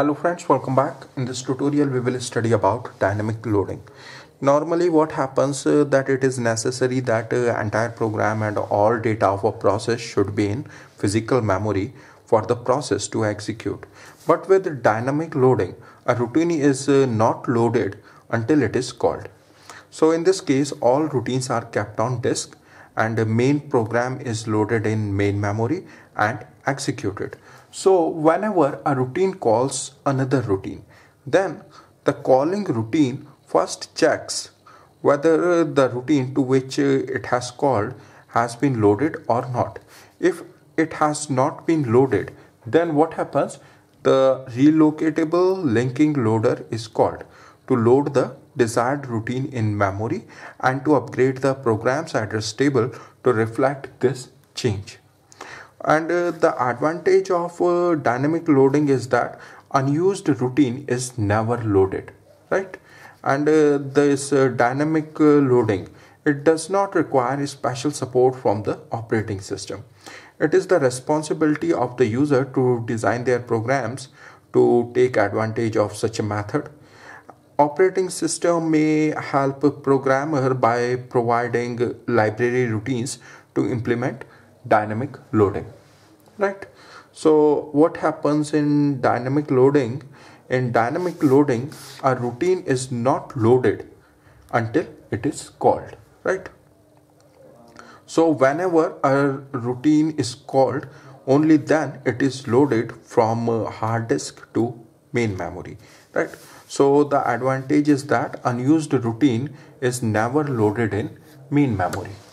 Hello friends, welcome back. In this tutorial we will study about dynamic loading. Normally what happens uh, that it is necessary that uh, entire program and all data of a process should be in physical memory for the process to execute. But with dynamic loading, a routine is uh, not loaded until it is called. So in this case all routines are kept on disk and the main program is loaded in main memory and executed. So whenever a routine calls another routine, then the calling routine first checks whether the routine to which uh, it has called has been loaded or not. If it has not been loaded, then what happens? The relocatable linking loader is called to load the desired routine in memory and to upgrade the program's address table to reflect this change. And uh, the advantage of uh, dynamic loading is that unused routine is never loaded, right? And uh, this uh, dynamic uh, loading it does not require special support from the operating system. It is the responsibility of the user to design their programs to take advantage of such a method operating system may help a programmer by providing library routines to implement dynamic loading right so what happens in dynamic loading in dynamic loading a routine is not loaded until it is called right so whenever a routine is called only then it is loaded from hard disk to main memory right so the advantage is that unused routine is never loaded in main memory